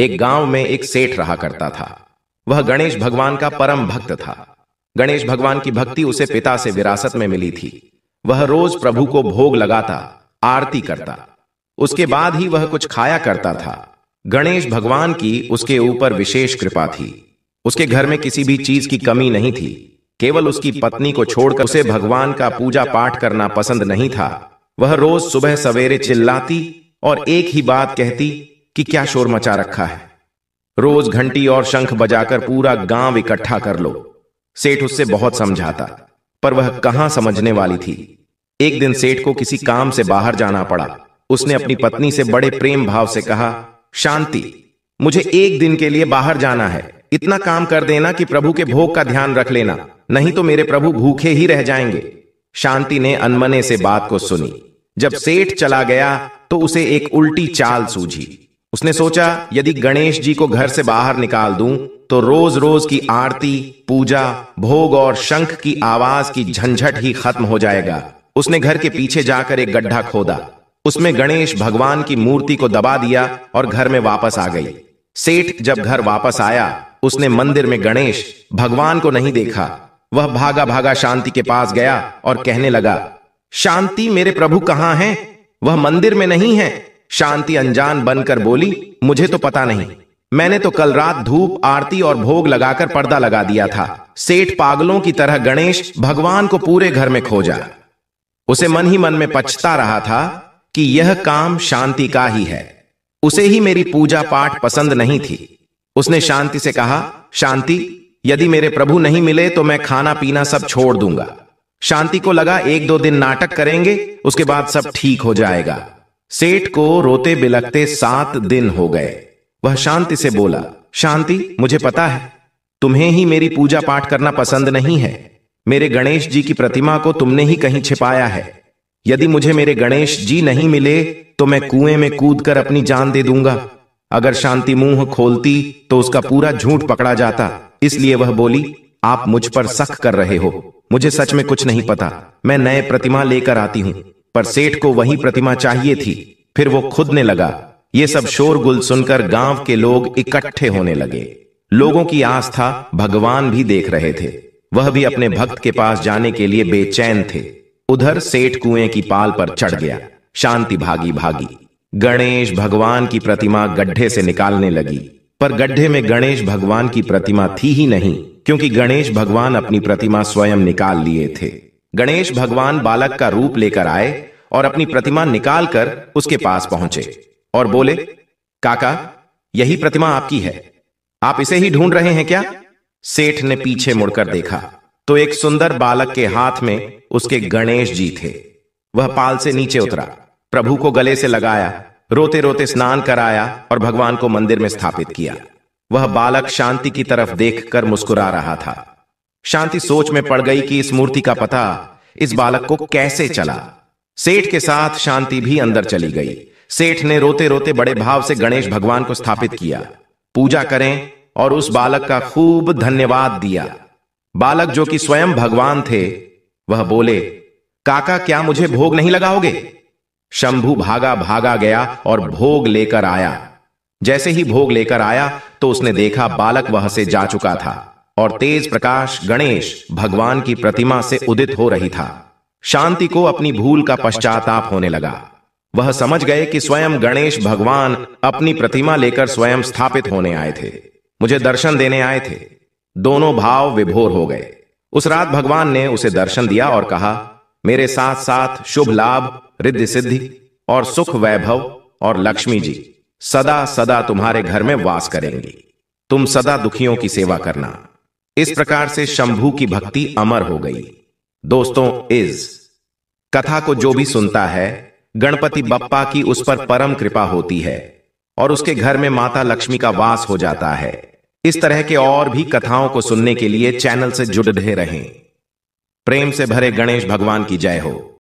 एक गांव में एक सेठ रहा करता था वह गणेश भगवान का परम भक्त था गणेश भगवान की भक्ति उसे पिता से विरासत में मिली थी वह रोज प्रभु को भोग लगाता आरती करता उसके बाद ही वह कुछ खाया करता था गणेश भगवान की उसके ऊपर विशेष कृपा थी उसके घर में किसी भी चीज की कमी नहीं थी केवल उसकी पत्नी को छोड़कर उसे भगवान का पूजा पाठ करना पसंद नहीं था वह रोज सुबह सवेरे चिल्लाती और एक ही बात कहती कि क्या शोर मचा रखा है रोज घंटी और शंख बजाकर पूरा गांव इकट्ठा कर लो सेठ उससे बहुत समझाता पर वह कहां समझने वाली थी एक दिन सेठ को किसी काम से बाहर जाना पड़ा उसने अपनी पत्नी से बड़े प्रेम भाव से कहा शांति मुझे एक दिन के लिए बाहर जाना है इतना काम कर देना कि प्रभु के भोग का ध्यान रख लेना नहीं तो मेरे प्रभु भूखे ही रह जाएंगे शांति ने अनमने से बात को सुनी जब सेठ चला गया तो उसे एक उल्टी चाल सूझी उसने सोचा यदि गणेश जी को घर से बाहर निकाल दूं तो रोज रोज की आरती पूजा भोग और शंख की आवाज की झंझट ही खत्म हो जाएगा उसने घर के पीछे जाकर एक गड्ढा खोदा उसमें गणेश भगवान की मूर्ति को दबा दिया और घर में वापस आ गई सेठ जब घर वापस आया उसने मंदिर में गणेश भगवान को नहीं देखा वह भागा भागा शांति के पास गया और कहने लगा शांति मेरे प्रभु कहां हैं वह मंदिर में नहीं है शांति अनजान बनकर बोली मुझे तो पता नहीं मैंने तो कल रात धूप आरती और भोग लगाकर पर्दा लगा दिया था सेठ पागलों की तरह गणेश भगवान को पूरे घर में खोजा उसे मन ही मन में पछता रहा था कि यह काम शांति का ही है उसे ही मेरी पूजा पाठ पसंद नहीं थी उसने शांति से कहा शांति यदि मेरे प्रभु नहीं मिले तो मैं खाना पीना सब छोड़ दूंगा शांति को लगा एक दो दिन नाटक करेंगे उसके बाद सब ठीक हो जाएगा सेठ को रोते बिलकते सात दिन हो गए वह शांति से बोला शांति मुझे पता है तुम्हें ही मेरी पूजा पाठ करना पसंद नहीं है मेरे गणेश जी की प्रतिमा को तुमने ही कहीं छिपाया है यदि मुझे मेरे गणेश जी नहीं मिले तो मैं कुएं में कूद कर अपनी जान दे दूंगा अगर शांति मुंह खोलती तो उसका पूरा झूठ पकड़ा जाता इसलिए वह बोली आप मुझ पर सख कर रहे हो मुझे सच में कुछ नहीं पता मैं नए प्रतिमा लेकर आती हूं पर सेठ को वही प्रतिमा चाहिए थी फिर वो खुदने लगा ये सब शोरगुल सुनकर गांव के लोग इकट्ठे होने लगे लोगों की आस्था भगवान भी देख रहे थे वह भी अपने भक्त के पास जाने के लिए बेचैन थे उधर सेठ कुएं की पाल पर चढ़ गया शांति भागी भागी गणेश भगवान की प्रतिमा गड्ढे से निकालने लगी पर गड्ढे में गणेश भगवान की प्रतिमा थी ही नहीं क्योंकि गणेश भगवान अपनी प्रतिमा स्वयं निकाल लिए थे गणेश भगवान बालक का रूप लेकर आए और अपनी प्रतिमा निकालकर उसके पास पहुंचे और बोले काका यही प्रतिमा आपकी है आप इसे ही ढूंढ रहे हैं क्या सेठ ने पीछे मुड़कर देखा तो एक सुंदर बालक के हाथ में उसके गणेश जी थे वह पाल से नीचे उतरा प्रभु को गले से लगाया रोते रोते स्नान कराया और भगवान को मंदिर में स्थापित किया वह बालक शांति की तरफ देखकर मुस्कुरा रहा था शांति सोच में पड़ गई कि इस मूर्ति का पता इस बालक को कैसे चला सेठ के साथ शांति भी अंदर चली गई सेठ ने रोते रोते बड़े भाव से गणेश भगवान को स्थापित किया पूजा करें और उस बालक का खूब धन्यवाद दिया बालक जो कि स्वयं भगवान थे वह बोले काका क्या मुझे भोग नहीं लगाओगे शंभू भागा भागा गया और भोग लेकर आया जैसे ही भोग लेकर आया तो उसने देखा बालक वह से जा चुका था और तेज प्रकाश गणेश भगवान की प्रतिमा से उदित हो रही था शांति को अपनी भूल का पश्चाताप होने लगा वह समझ गए कि स्वयं गणेश भगवान अपनी प्रतिमा लेकर स्वयं स्थापित होने आए थे मुझे दर्शन देने आए थे दोनों भाव विभोर हो गए उस रात भगवान ने उसे दर्शन दिया और कहा मेरे साथ साथ शुभ लाभ रिद्धि सिद्धि और सुख वैभव और लक्ष्मी जी सदा सदा तुम्हारे घर में वास करेंगी तुम सदा दुखियों की सेवा करना इस प्रकार से शंभू की भक्ति अमर हो गई दोस्तों इस कथा को जो भी सुनता है गणपति बप्पा की उस पर परम कृपा होती है और उसके घर में माता लक्ष्मी का वास हो जाता है इस तरह के और भी कथाओं को सुनने के लिए चैनल से जुड़े रहें प्रेम से भरे गणेश भगवान की जय हो